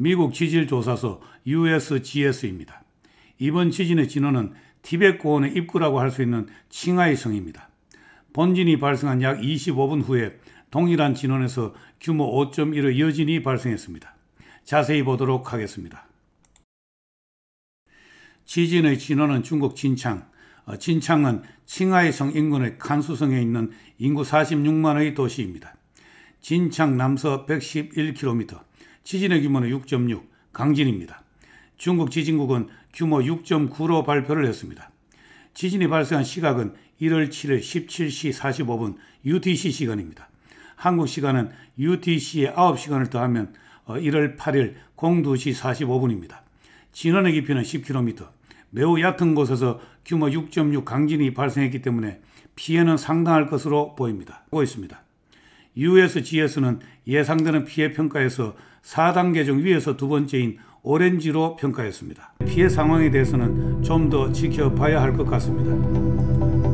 미국 지질조사소 USGS입니다. 이번 지진의 진원은 티벳 고원의 입구라고 할 수 있는 칭하이성입니다. 본진이 발생한 약 25분 후에 동일한 진원에서 규모 5.1의 여진이 발생했습니다. 자세히 보도록 하겠습니다. 지진의 진원은 중국 진창, 어, 진창은 칭하이성 인근의 칸수성에 있는 인구 46만의 도시입니다. 진창 남서 111km, 지진의 규모는 6.6, 강진입니다. 중국 지진국은 규모 6.9로 발표를 했습니다. 지진이 발생한 시각은 1월 7일 17시 45분 UTC 시간입니다. 한국 시간은 UTC에 9시간을 더하면 1월 어, 8일 02시 45분입니다. 진원의 깊이는 10km, 매우 얕은 곳에서 규모 6.6 강진이 발생했기 때문에 피해는 상당할 것으로 보입니다. 보고 있습니다. US GS는 예상되는 피해 평가에서 4단계 중 위에서 두 번째인 오렌지로 평가했습니다. 피해 상황에 대해서는 좀 더 지켜봐야 할 것 같습니다.